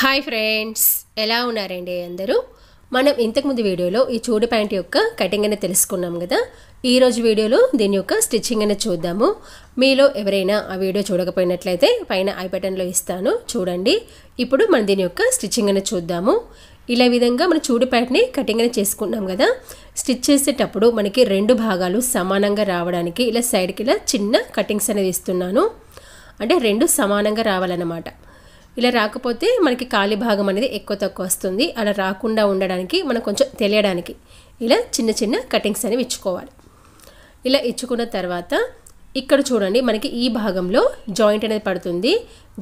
hi friends ఎలా ఉన్నారండి అందరూ మనం ఇంతకుముందు వీడియోలో ఈ చూడు ప్యాంట్ యొక్క కటింగ్ అనేది తెలుసుకున్నాం కదా ఈరోజు వీడియోలో దీని యొక్క స్టిచ్చింగ్ అనేది చూద్దాము మీలో ఎవరైనా ఆ వీడియో చూడకపోయినట్లయితే పైన ఐ బటన్లో ఇస్తాను చూడండి ఇప్పుడు మనం దీని యొక్క స్టిచ్చింగ్ అనేది చూద్దాము ఇలా విధంగా మన చూడు ప్యాంట్ని కటింగ్ అనేది చేసుకుంటున్నాం కదా స్టిచ్ చేసేటప్పుడు మనకి రెండు భాగాలు సమానంగా రావడానికి ఇలా సైడ్కి ఇలా చిన్న కటింగ్స్ అనేది ఇస్తున్నాను అంటే రెండు సమానంగా రావాలన్నమాట ఇలా రాకపోతే మనకి ఖాళీ భాగం అనేది ఎక్కువ తక్కువ వస్తుంది అలా రాకుండా ఉండడానికి మనం కొంచెం తెలియడానికి ఇలా చిన్న చిన్న కటింగ్స్ అనేవి ఇచ్చుకోవాలి ఇలా ఇచ్చుకున్న తర్వాత ఇక్కడ చూడండి మనకి ఈ భాగంలో జాయింట్ అనేది పడుతుంది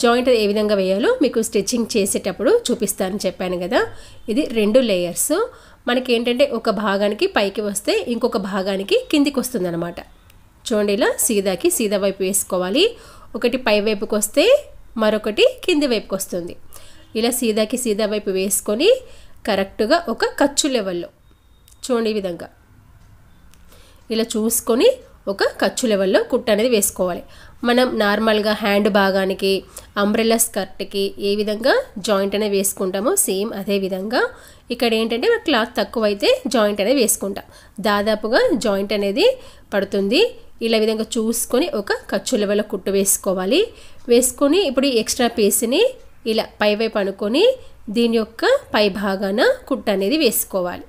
జాయింట్ ఏ విధంగా వేయాలో మీకు స్టిచ్చింగ్ చేసేటప్పుడు చూపిస్తానని చెప్పాను కదా ఇది రెండు లేయర్స్ మనకి ఏంటంటే ఒక భాగానికి పైకి వస్తే ఇంకొక భాగానికి కిందికి వస్తుంది అనమాట చూడండి ఇలా సీదాకి సీదా వైపు వేసుకోవాలి ఒకటి పై వైపుకి వస్తే మరొకటి కింది వైపుకి వస్తుంది ఇలా సీదాకి సీదా వైపు వేసుకొని కరెక్ట్గా ఒక ఖర్చు లెవెల్లో చూడండి ఈ విధంగా ఇలా చూసుకొని ఒక ఖర్చు లెవెల్లో కుట్ట అనేది వేసుకోవాలి మనం నార్మల్గా హ్యాండ్ భాగానికి అంబ్రెల్లా స్కర్ట్కి ఏ విధంగా జాయింట్ అనేది వేసుకుంటామో సేమ్ అదే విధంగా ఇక్కడ ఏంటంటే క్లాత్ తక్కువైతే జాయింట్ అనేది వేసుకుంటాం దాదాపుగా జాయింట్ అనేది పడుతుంది ఇలా విధంగా చూసుకొని ఒక ఖర్చు లెవెల్ కుట్టు వేసుకోవాలి వేసుకొని ఇప్పుడు ఎక్స్ట్రా పీస్ని ఇలా పైవైపు అనుకొని దీని యొక్క పై భాగాన కుట్ట అనేది వేసుకోవాలి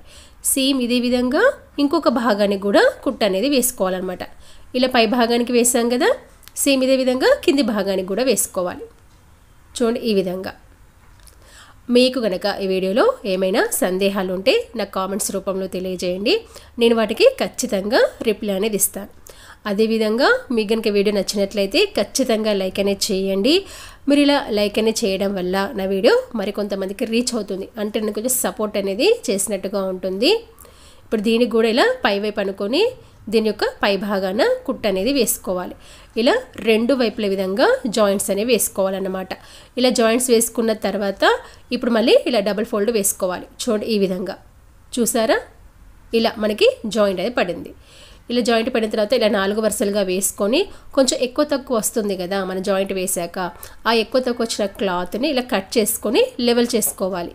సేమ్ ఇదే విధంగా ఇంకొక భాగానికి కూడా కుట్ట అనేది వేసుకోవాలన్నమాట ఇలా పై భాగానికి వేసాం కదా సేమ్ ఇదే విధంగా కింది భాగానికి కూడా వేసుకోవాలి చూడండి ఈ విధంగా మీకు కనుక ఈ వీడియోలో ఏమైనా సందేహాలు ఉంటే నాకు కామెంట్స్ రూపంలో తెలియజేయండి నేను వాటికి ఖచ్చితంగా రిప్లై అనేది ఇస్తాను అదేవిధంగా మీకు కనుక వీడియో నచ్చినట్లయితే ఖచ్చితంగా లైక్ అనేది చేయండి మీరు ఇలా లైక్ అనేది చేయడం వల్ల నా వీడియో మరికొంతమందికి రీచ్ అవుతుంది అంటే నేను కొంచెం సపోర్ట్ అనేది చేసినట్టుగా ఉంటుంది ఇప్పుడు దీనికి కూడా ఇలా పైవైపు అనుకొని దీని యొక్క పై భాగాన కుట్ట అనేది వేసుకోవాలి ఇలా రెండు వైపుల విధంగా జాయింట్స్ అనేవి వేసుకోవాలన్నమాట ఇలా జాయింట్స్ వేసుకున్న తర్వాత ఇప్పుడు మళ్ళీ ఇలా డబుల్ ఫోల్డ్ వేసుకోవాలి చూడండి ఈ విధంగా చూసారా ఇలా మనకి జాయింట్ అనేది పడింది ఇలా జాయింట్ పడిన తర్వాత ఇలా నాలుగు వరుసలుగా వేసుకొని కొంచెం ఎక్కువ తక్కువ వస్తుంది కదా మన జాయింట్ వేసాక ఆ ఎక్కువ తక్కువ వచ్చిన క్లాత్ని ఇలా కట్ చేసుకొని లెవెల్ చేసుకోవాలి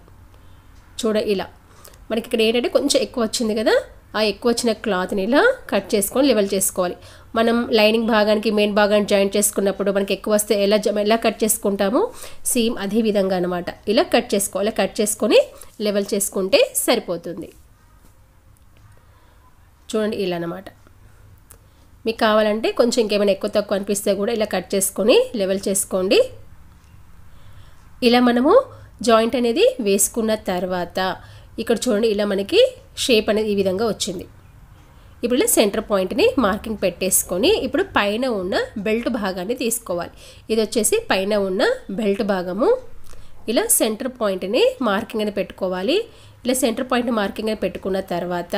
చూడ ఇలా మనకి ఇక్కడ ఏంటంటే కొంచెం ఎక్కువ వచ్చింది కదా ఆ ఎక్కువ వచ్చిన క్లాత్ని ఇలా కట్ చేసుకొని లెవెల్ చేసుకోవాలి మనం లైనింగ్ భాగానికి మెయిన్ భాగాన్ని జాయింట్ చేసుకున్నప్పుడు మనకి ఎక్కువ వస్తే ఎలా జ ఎలా కట్ చేసుకుంటామో సేమ్ అదే విధంగా అనమాట ఇలా కట్ చేసుకోవాలి ఇలా కట్ చేసుకొని లెవెల్ చేసుకుంటే సరిపోతుంది చూడండి ఇలా అనమాట మీకు కావాలంటే కొంచెం ఇంకేమైనా ఎక్కువ తక్కువ అనిపిస్తే కూడా ఇలా కట్ చేసుకొని లెవెల్ చేసుకోండి ఇలా మనము జాయింట్ అనేది వేసుకున్న తర్వాత ఇక్కడ చూడండి ఇలా మనకి షేప్ అనేది ఈ విధంగా వచ్చింది ఇప్పుడు ఇలా సెంటర్ పాయింట్ని మార్కింగ్ పెట్టేసుకొని ఇప్పుడు పైన ఉన్న బెల్ట్ భాగాన్ని తీసుకోవాలి ఇది వచ్చేసి పైన ఉన్న బెల్ట్ భాగము ఇలా సెంటర్ పాయింట్ని మార్కింగ్ అని పెట్టుకోవాలి ఇలా సెంటర్ పాయింట్ మార్కింగ్ అని పెట్టుకున్న తర్వాత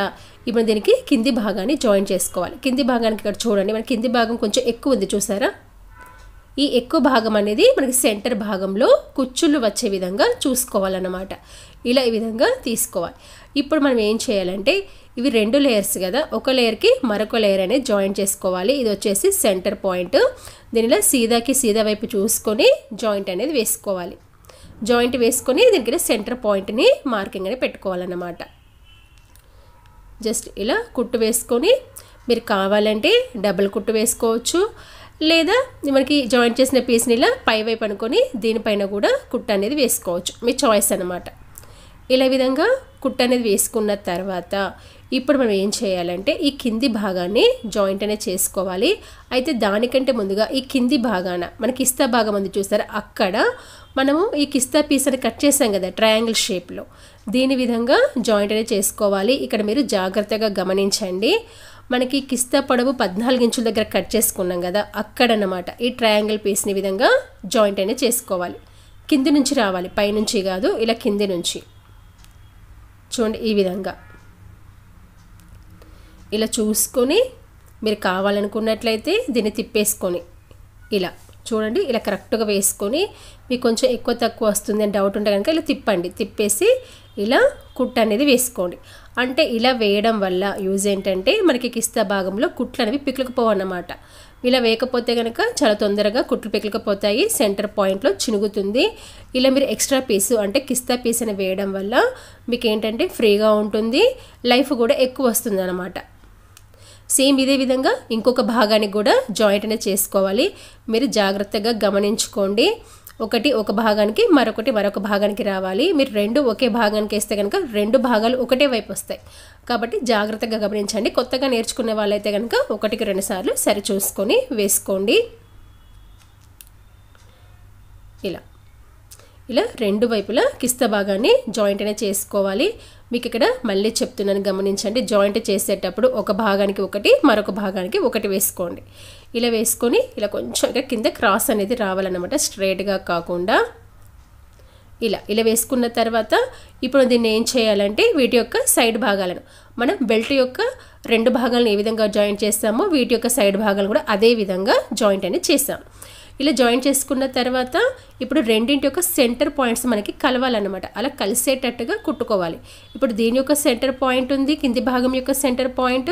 ఇప్పుడు దీనికి కింది భాగాన్ని జాయిన్ చేసుకోవాలి కింది భాగానికి ఇక్కడ చూడండి మన కింది భాగం కొంచెం ఎక్కువ ఉంది చూసారా ఈ ఎక్కువ భాగం అనేది మనకి సెంటర్ భాగంలో కుచ్చులు వచ్చే విధంగా చూసుకోవాలన్నమాట ఇలా ఈ విధంగా తీసుకోవాలి ఇప్పుడు మనం ఏం చేయాలంటే ఇవి రెండు లేయర్స్ కదా ఒక లేయర్కి మరొక లేయర్ అనేది జాయిన్ చేసుకోవాలి ఇది వచ్చేసి సెంటర్ పాయింట్ దీనిలో సీదాకి సీదా వైపు చూసుకొని జాయింట్ అనేది వేసుకోవాలి జాయింట్ వేసుకొని దగ్గర సెంటర్ పాయింట్ని మార్కింగ్ అనేది పెట్టుకోవాలన్నమాట జస్ట్ ఇలా కుట్టు వేసుకొని మీరు కావాలంటే డబుల్ కుట్టు వేసుకోవచ్చు లేదా మనకి జాయింట్ చేసిన పీస్ని ఇలా పైవైపు అనుకొని దీనిపైన కూడా కుట్ట అనేది వేసుకోవచ్చు మీ చాయిస్ అనమాట ఇలా విధంగా కుట్ట అనేది వేసుకున్న తర్వాత ఇప్పుడు మనం ఏం చేయాలంటే ఈ కింది భాగాన్ని జాయింట్ అనేది చేసుకోవాలి అయితే దానికంటే ముందుగా ఈ కింది భాగాన మన కిస్తా భాగం ఉంది చూస్తారా అక్కడ మనము ఈ కిస్తా పీస్ అని కట్ చేసాం కదా ట్రయాంగిల్ షేప్లో దీని విధంగా జాయింట్ అనేది చేసుకోవాలి ఇక్కడ మీరు జాగ్రత్తగా గమనించండి మనకి కిస్తా పొడవు పద్నాలుగు ఇంచుల దగ్గర కట్ చేసుకున్నాం కదా అక్కడ అన్నమాట ఈ ట్రయాంగిల్ పీస్ని విధంగా జాయింట్ అనేది చేసుకోవాలి కింది నుంచి రావాలి పైనుంచి కాదు ఇలా కింది నుంచి చూడండి ఈ విధంగా ఇలా చూసుకొని మీరు కావాలనుకున్నట్లయితే దీన్ని తిప్పేసుకొని ఇలా చూడండి ఇలా కరెక్ట్గా వేసుకొని మీకు కొంచెం ఎక్కువ తక్కువ వస్తుంది అని డౌట్ ఉంటే కనుక ఇలా తిప్పండి తిప్పేసి ఇలా కుట్ అనేది వేసుకోండి అంటే ఇలా వేయడం వల్ల యూజ్ ఏంటంటే మనకి కిస్తా భాగంలో కుట్లు అనేవి పికలకపోవు అన్నమాట ఇలా వేయకపోతే కనుక చాలా తొందరగా కుట్లు పికలకపోతాయి సెంటర్ పాయింట్లో చినుగుతుంది ఇలా మీరు ఎక్స్ట్రా పీసు అంటే కిస్తా పీస్ అని వేయడం వల్ల మీకు ఏంటంటే ఫ్రీగా ఉంటుంది లైఫ్ కూడా ఎక్కువ వస్తుంది సేమ్ ఇదే విధంగా ఇంకొక భాగానికి కూడా జాయింట్ అనేది చేసుకోవాలి మీరు జాగ్రత్తగా గమనించుకోండి ఒకటి ఒక భాగానికి మరొకటి మరొక భాగానికి రావాలి మీరు రెండు ఒకే భాగానికి వేస్తే కనుక రెండు భాగాలు ఒకటే వైపు వస్తాయి కాబట్టి జాగ్రత్తగా గమనించండి కొత్తగా నేర్చుకునే వాళ్ళైతే కనుక ఒకటికి రెండుసార్లు సరిచూసుకొని సరి చూసుకొని వేసుకోండి ఇలా ఇలా రెండు వైపులా కిస్త భాగాన్ని జాయింట్ అనేది చేసుకోవాలి మీకు ఇక్కడ మళ్ళీ చెప్తున్నాను గమనించండి జాయింట్ చేసేటప్పుడు ఒక భాగానికి ఒకటి మరొక భాగానికి ఒకటి వేసుకోండి ఇలా వేసుకొని ఇలా కొంచెం ఇక కింద క్రాస్ అనేది రావాలన్నమాట స్ట్రైట్గా కాకుండా ఇలా ఇలా వేసుకున్న తర్వాత ఇప్పుడు దీన్ని ఏం చేయాలంటే వీటి యొక్క సైడ్ భాగాలను మనం బెల్ట్ యొక్క రెండు భాగాలను ఏ విధంగా జాయింట్ చేస్తామో వీటి యొక్క సైడ్ భాగాలను కూడా అదే విధంగా జాయింట్ అనేది చేస్తాం ఇలా జాయిన్ చేసుకున్న తర్వాత ఇప్పుడు రెండింటి యొక్క సెంటర్ పాయింట్స్ మనకి కలవాలన్నమాట అలా కలిసేటట్టుగా కుట్టుకోవాలి ఇప్పుడు దీని యొక్క సెంటర్ పాయింట్ ఉంది కింది భాగం యొక్క సెంటర్ పాయింట్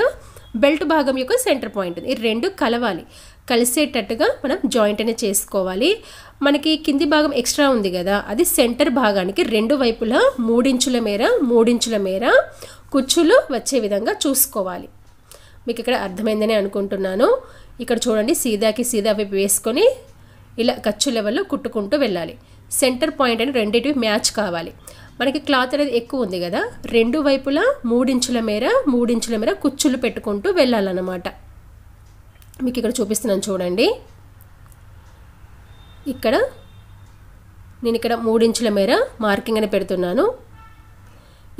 బెల్ట్ భాగం యొక్క సెంటర్ పాయింట్ ఉంది ఈ రెండు కలవాలి కలిసేటట్టుగా మనం జాయింట్ అనేది చేసుకోవాలి మనకి కింది భాగం ఎక్స్ట్రా ఉంది కదా అది సెంటర్ భాగానికి రెండు వైపులా మూడించుల మేర మూడించుల మేర కుచ్చులు వచ్చే విధంగా చూసుకోవాలి మీకు ఇక్కడ అర్థమైందని అనుకుంటున్నాను ఇక్కడ చూడండి సీదాకి సీదా వైపు వేసుకొని ఇలా ఖర్చు లెవెల్లో కుట్టుకుంటూ వెళ్ళాలి సెంటర్ పాయింట్ అని రెండింటివి మ్యాచ్ కావాలి మనకి క్లాత్ అనేది ఎక్కువ ఉంది కదా రెండు వైపులా మూడించుల మేర మూడించుల మేర కుచ్చులు పెట్టుకుంటూ వెళ్ళాలన్నమాట మీకు ఇక్కడ చూపిస్తున్నాను చూడండి ఇక్కడ నేను ఇక్కడ మూడించుల మేర మార్కింగ్ అని పెడుతున్నాను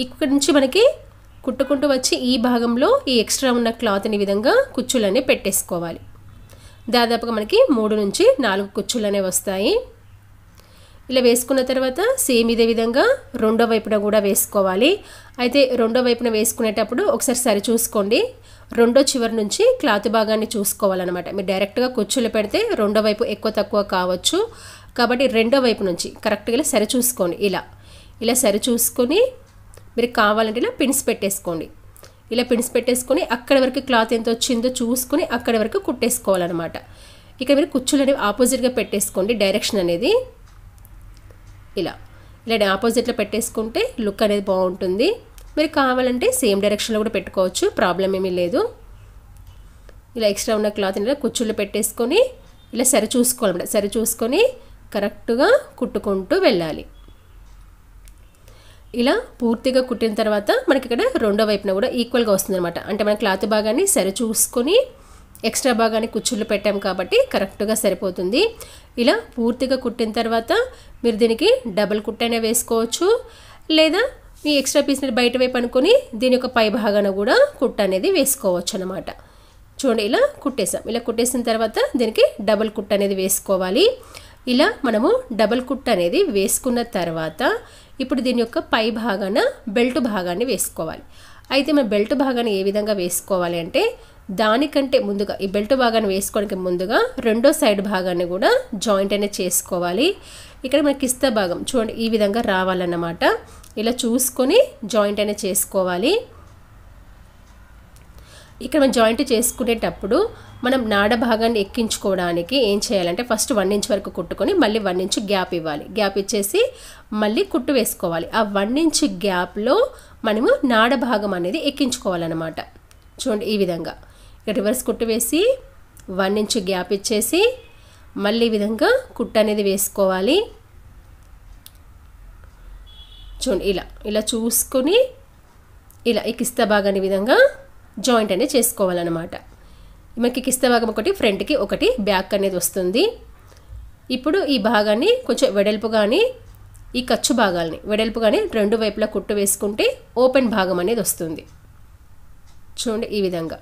ఇక్కడ నుంచి మనకి కుట్టుకుంటూ వచ్చి ఈ భాగంలో ఈ ఎక్స్ట్రా ఉన్న క్లాత్ని విధంగా కుచ్చులన్నీ పెట్టేసుకోవాలి దాదాపుగా మనకి మూడు నుంచి నాలుగు కుచ్చులు అనేవి వస్తాయి ఇలా వేసుకున్న తర్వాత సేమ్ ఇదే విధంగా రెండో వైపున కూడా వేసుకోవాలి అయితే రెండో వైపున వేసుకునేటప్పుడు ఒకసారి సరి చూసుకోండి రెండో చివరి నుంచి క్లాత్ భాగాన్ని చూసుకోవాలన్నమాట మీరు డైరెక్ట్గా కుచ్చులు పెడితే రెండో వైపు ఎక్కువ తక్కువ కావచ్చు కాబట్టి రెండో వైపు నుంచి కరెక్ట్గా ఇలా సరి చూసుకోండి ఇలా ఇలా సరి చూసుకొని మీరు కావాలంటే ఇలా పిన్స్ పెట్టేసుకోండి ఇలా పిడిసి పెట్టేసుకొని అక్కడ వరకు క్లాత్ ఎంత వచ్చిందో చూసుకొని అక్కడ వరకు కుట్టేసుకోవాలన్నమాట ఇక్కడ మీరు కుచ్చులు అనేవి ఆపోజిట్గా పెట్టేసుకోండి డైరెక్షన్ అనేది ఇలా ఇలా ఆపోజిట్లో పెట్టేసుకుంటే లుక్ అనేది బాగుంటుంది మీరు కావాలంటే సేమ్ డైరెక్షన్లో కూడా పెట్టుకోవచ్చు ప్రాబ్లం ఏమీ లేదు ఇలా ఎక్స్ట్రా ఉన్న క్లాత్ ఇలా కుచ్చుళ్ళు పెట్టేసుకొని ఇలా సరి చూసుకోవాలన్నమాట సరి చూసుకొని కరెక్ట్గా కుట్టుకుంటూ వెళ్ళాలి ఇలా పూర్తిగా కుట్టిన తర్వాత మనకి ఇక్కడ రెండో వైపున కూడా ఈక్వల్గా వస్తుందన్నమాట అంటే మన క్లాత్ భాగాన్ని సరి చూసుకొని ఎక్స్ట్రా భాగాన్ని కుచ్చుళ్ళు పెట్టాం కాబట్టి కరెక్ట్గా సరిపోతుంది ఇలా పూర్తిగా కుట్టిన తర్వాత మీరు దీనికి డబల్ కుట్టైనా వేసుకోవచ్చు లేదా మీ ఎక్స్ట్రా పీస్ని బయట వైపు అనుకుని దీని యొక్క పై భాగాన కూడా కుట్ట అనేది వేసుకోవచ్చు అనమాట చూడండి ఇలా కుట్టేసాం ఇలా కుట్టేసిన తర్వాత దీనికి డబల్ కుట్ట అనేది వేసుకోవాలి ఇలా మనము డబల్ కుట్ట అనేది వేసుకున్న తర్వాత ఇప్పుడు దీని యొక్క పై భాగాన బెల్ట్ భాగాన్ని వేసుకోవాలి అయితే మనం బెల్ట్ భాగాన్ని ఏ విధంగా వేసుకోవాలి అంటే దానికంటే ముందుగా ఈ బెల్ట్ భాగాన్ని వేసుకోవడానికి ముందుగా రెండో సైడ్ భాగాన్ని కూడా జాయింట్ అనేది చేసుకోవాలి ఇక్కడ మన కిస్తా భాగం చూడండి ఈ విధంగా రావాలన్నమాట ఇలా చూసుకొని జాయింట్ అనేది చేసుకోవాలి ఇక్కడ మనం జాయింట్ చేసుకునేటప్పుడు మనం నాడ భాగాన్ని ఎక్కించుకోవడానికి ఏం చేయాలంటే ఫస్ట్ వన్ ఇంచ్ వరకు కుట్టుకొని మళ్ళీ వన్ ఇంచ్ గ్యాప్ ఇవ్వాలి గ్యాప్ ఇచ్చేసి మళ్ళీ కుట్టు వేసుకోవాలి ఆ వన్ ఇంచ్ గ్యాప్లో మనము నాడ భాగం అనేది ఎక్కించుకోవాలన్నమాట చూడండి ఈ విధంగా ఇక్కడ రివర్స్ కుట్టు వేసి వన్ ఇంచ్ గ్యాప్ ఇచ్చేసి మళ్ళీ ఈ విధంగా కుట్టు అనేది వేసుకోవాలి చూడండి ఇలా ఇలా చూసుకొని ఇలా ఈ కిస్తా భాగాన్ని విధంగా జాయింట్ అనేది చేసుకోవాలన్నమాట మనకి కిస్త భాగం ఒకటి ఫ్రంట్కి ఒకటి బ్యాక్ అనేది వస్తుంది ఇప్పుడు ఈ భాగాన్ని కొంచెం వెడల్పు కానీ ఈ ఖర్చు భాగాల్ని వెడల్పు కానీ రెండు వైపులా కుట్టు వేసుకుంటే ఓపెన్ భాగం అనేది వస్తుంది చూడండి ఈ విధంగా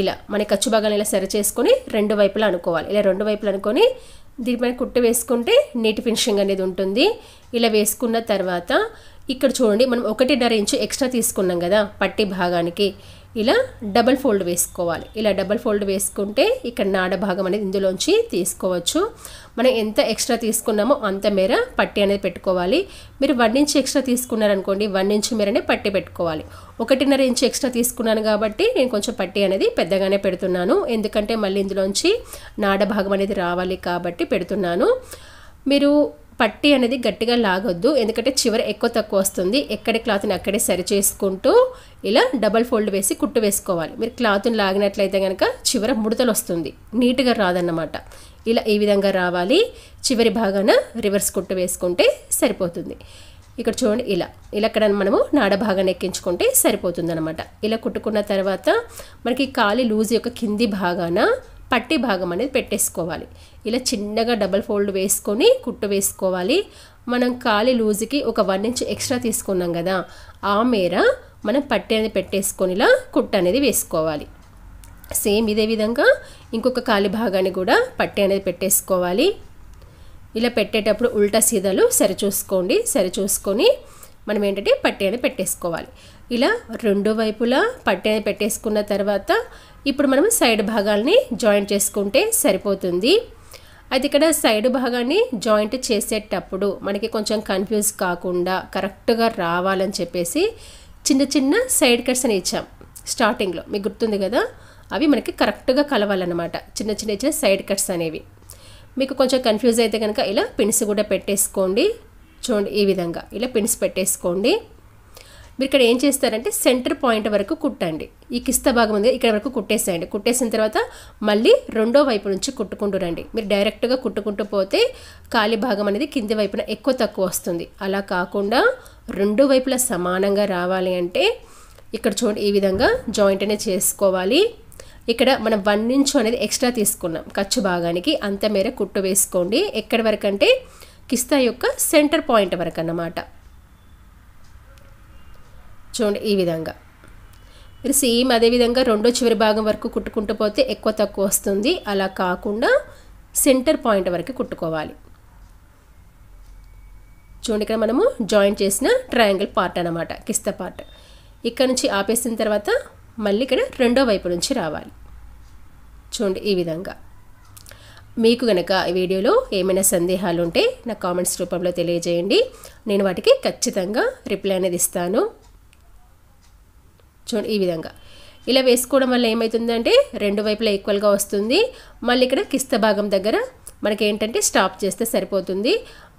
ఇలా మన ఖర్చు భాగాన్ని ఇలా సరి చేసుకొని రెండు వైపులా అనుకోవాలి ఇలా రెండు వైపులా అనుకొని దీనిపైన కుట్టు వేసుకుంటే నీట్ ఫినిషింగ్ అనేది ఉంటుంది ఇలా వేసుకున్న తర్వాత ఇక్కడ చూడండి మనం ఒకటిన్నర ఇంచు ఎక్స్ట్రా తీసుకున్నాం కదా పట్టి భాగానికి ఇలా డబల్ ఫోల్డ్ వేసుకోవాలి ఇలా డబల్ ఫోల్డ్ వేసుకుంటే ఇక్కడ నాడ భాగం అనేది ఇందులోంచి తీసుకోవచ్చు మనం ఎంత ఎక్స్ట్రా తీసుకున్నామో అంత మేర పట్టి అనేది పెట్టుకోవాలి మీరు వన్ ఇంచ్ ఎక్స్ట్రా తీసుకున్నారనుకోండి వన్ ఇంచ్ మేరనే పట్టి పెట్టుకోవాలి ఒకటిన్నర ఇంచ్ ఎక్స్ట్రా తీసుకున్నాను కాబట్టి నేను కొంచెం పట్టి అనేది పెద్దగానే పెడుతున్నాను ఎందుకంటే మళ్ళీ ఇందులోంచి నాడ భాగం అనేది రావాలి కాబట్టి పెడుతున్నాను మీరు పట్టి అనేది గట్టిగా లాగొద్దు ఎందుకంటే చివర ఎక్కువ తక్కువ వస్తుంది ఎక్కడ క్లాత్ని అక్కడే సరి చేసుకుంటూ ఇలా డబల్ ఫోల్డ్ వేసి కుట్టు వేసుకోవాలి మీరు క్లాత్ని లాగినట్లయితే కనుక చివర ముడతలు వస్తుంది నీట్గా రాదన్నమాట ఇలా ఈ విధంగా రావాలి చివరి భాగాన రివర్స్ కుట్టు వేసుకుంటే సరిపోతుంది ఇక్కడ చూడండి ఇలా ఇలా అక్కడ మనము నాడ భాగాన్ని ఎక్కించుకుంటే సరిపోతుంది అనమాట ఇలా కుట్టుకున్న తర్వాత మనకి కాలి లూజ్ యొక్క కింది భాగాన పట్టి భాగం అనేది పెట్టేసుకోవాలి ఇలా చిన్నగా డబల్ ఫోల్డ్ వేసుకొని కుట్టు వేసుకోవాలి మనం కాలి లూజుకి ఒక వన్ ఇంచ్ ఎక్స్ట్రా తీసుకున్నాం కదా ఆ మేర మనం పట్టి అనేది పెట్టేసుకొని ఇలా కుట్టు అనేది వేసుకోవాలి సేమ్ ఇదే విధంగా ఇంకొక కాలి భాగాన్ని కూడా పట్టి అనేది పెట్టేసుకోవాలి ఇలా పెట్టేటప్పుడు ఉల్టా సీదాలు సరిచూసుకోండి సరిచూసుకొని మనం ఏంటంటే పట్టి అనేది పెట్టేసుకోవాలి ఇలా రెండు వైపులా పట్టి అనేది పెట్టేసుకున్న తర్వాత ఇప్పుడు మనం సైడ్ భాగాల్ని జాయింట్ చేసుకుంటే సరిపోతుంది అయితే ఇక్కడ సైడ్ భాగాన్ని జాయింట్ చేసేటప్పుడు మనకి కొంచెం కన్ఫ్యూజ్ కాకుండా కరెక్ట్గా రావాలని చెప్పేసి చిన్న చిన్న సైడ్ కట్స్ అని ఇచ్చాం స్టార్టింగ్లో మీకు గుర్తుంది కదా అవి మనకి కరెక్ట్గా కలవాలన్నమాట చిన్న చిన్న ఇచ్చిన సైడ్ కట్స్ అనేవి మీకు కొంచెం కన్ఫ్యూజ్ అయితే కనుక ఇలా పిన్స్ కూడా పెట్టేసుకోండి చూడండి ఈ విధంగా ఇలా పిన్స్ పెట్టేసుకోండి మీరు ఇక్కడ ఏం చేస్తారంటే సెంటర్ పాయింట్ వరకు కుట్టండి ఈ కిస్త భాగం ఉంది ఇక్కడ వరకు కుట్టేసేయండి కుట్టేసిన తర్వాత మళ్ళీ రెండో వైపు నుంచి కుట్టుకుంటూ రండి మీరు డైరెక్ట్గా కుట్టుకుంటూ పోతే ఖాళీ భాగం అనేది కింది వైపున ఎక్కువ తక్కువ వస్తుంది అలా కాకుండా రెండు వైపులా సమానంగా రావాలి అంటే ఇక్కడ చూడండి ఈ విధంగా జాయింట్ అనేది చేసుకోవాలి ఇక్కడ మనం వన్ ఇంచు అనేది ఎక్స్ట్రా తీసుకున్నాం ఖర్చు భాగానికి అంత మేర కుట్టు వేసుకోండి ఎక్కడి వరకు అంటే కిస్తా యొక్క సెంటర్ పాయింట్ వరకు అన్నమాట చూడండి ఈ విధంగా మీరు సేమ్ అదేవిధంగా రెండో చివరి భాగం వరకు కుట్టుకుంటూ పోతే ఎక్కువ తక్కువ వస్తుంది అలా కాకుండా సెంటర్ పాయింట్ వరకు కుట్టుకోవాలి చూడండి ఇక్కడ మనము జాయిన్ చేసిన ట్రయాంగిల్ పార్ట్ అనమాట కిస్త పార్ట్ ఇక్కడ నుంచి ఆపేసిన తర్వాత మళ్ళీ ఇక్కడ రెండో వైపు నుంచి రావాలి చూడండి ఈ విధంగా మీకు గనక ఈ వీడియోలో ఏమైనా సందేహాలు ఉంటే నా కామెంట్స్ రూపంలో తెలియజేయండి నేను వాటికి ఖచ్చితంగా రిప్లై అనేది ఇస్తాను చూ ఈ విధంగా ఇలా వేసుకోవడం వల్ల ఏమవుతుందంటే రెండు వైపులా ఈక్వల్గా వస్తుంది మళ్ళీ ఇక్కడ కిస్త భాగం దగ్గర మనకి ఏంటంటే స్టాప్ చేస్తే సరిపోతుంది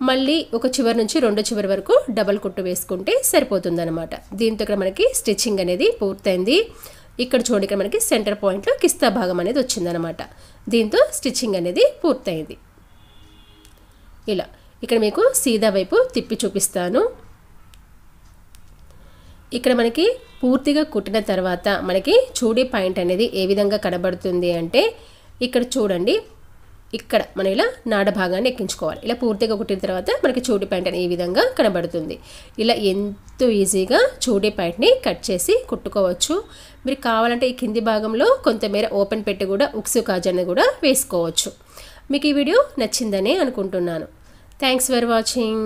మళ్ళీ ఒక చివరి నుంచి రెండో చివరి వరకు డబల్ కుట్టు వేసుకుంటే సరిపోతుంది అనమాట దీంతో ఇక్కడ మనకి స్టిచ్చింగ్ అనేది పూర్తయింది ఇక్కడ చూడండి ఇక్కడ మనకి సెంటర్ పాయింట్లో కిస్తా భాగం అనేది వచ్చిందనమాట దీంతో స్టిచ్చింగ్ అనేది పూర్తయింది ఇలా ఇక్కడ మీకు సీదా వైపు తిప్పి చూపిస్తాను ఇక్కడ మనకి పూర్తిగా కుట్టిన తర్వాత మనకి చూడీ పాయింట్ అనేది ఏ విధంగా కనబడుతుంది అంటే ఇక్కడ చూడండి ఇక్కడ మనం ఇలా నాడ భాగాన్ని ఎక్కించుకోవాలి ఇలా పూర్తిగా కుట్టిన తర్వాత మనకి చూడి పాయింట్ అనేది ఈ విధంగా కనబడుతుంది ఇలా ఎంతో ఈజీగా చూడి పాయింట్ని కట్ చేసి కుట్టుకోవచ్చు మీరు కావాలంటే ఈ కింది భాగంలో కొంతమేర ఓపెన్ పెట్టి కూడా ఉక్సు కాజాన్ని కూడా వేసుకోవచ్చు మీకు ఈ వీడియో నచ్చిందని అనుకుంటున్నాను థ్యాంక్స్ ఫర్ వాచింగ్